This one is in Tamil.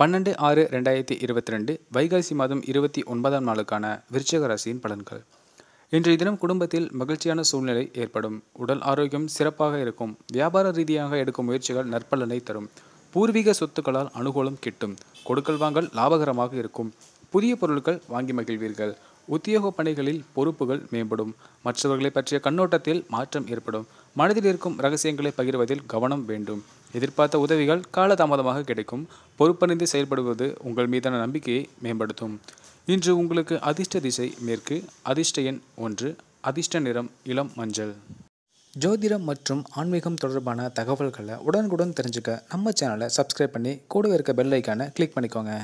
பன்னெண்டு ஆறு ரெண்டாயிரத்தி இருபத்தி ரெண்டு வைகாசி மாதம் இருபத்தி ஒன்பதாம் நாளுக்கான விருச்சக ராசியின் பலன்கள் இன்றைய தினம் குடும்பத்தில் மகிழ்ச்சியான சூழ்நிலை ஏற்படும் உடல் ஆரோக்கியம் சிறப்பாக இருக்கும் வியாபார ரீதியாக எடுக்கும் முயற்சிகள் நற்பலனை தரும் பூர்வீக சொத்துக்களால் அனுகூலம் கிட்டும் கொடுக்கல் வாங்கல் லாபகரமாக இருக்கும் புதிய பொருட்கள் வாங்கி மகிழ்வீர்கள் உத்தியோக பணிகளில் பொறுப்புகள் மேம்படும் மற்றவர்களை பற்றிய கண்ணோட்டத்தில் மாற்றம் ஏற்படும் மனதில் இருக்கும் ரகசியங்களை பகிர்வதில் கவனம் வேண்டும் எதிர்பார்த்த உதவிகள் காலதாமதமாக கிடைக்கும் பொறுப்பணிந்து செயல்படுவது உங்கள் மீதான நம்பிக்கையை மேம்படுத்தும் இன்று உங்களுக்கு அதிர்ஷ்ட திசை மேற்கு அதிர்ஷ்ட எண் ஒன்று அதிர்ஷ்ட நிறம் இளம் மஞ்சள் ஜோதிடம் மற்றும் ஆன்மீகம் தொடர்பான தகவல்களை உடனுக்குடன் தெரிஞ்சுக்க நம்ம சேனலை சப்ஸ்கிரைப் பண்ணி கூடவே இருக்க பெல் ஐக்கானை கிளிக் பண்ணிக்கோங்க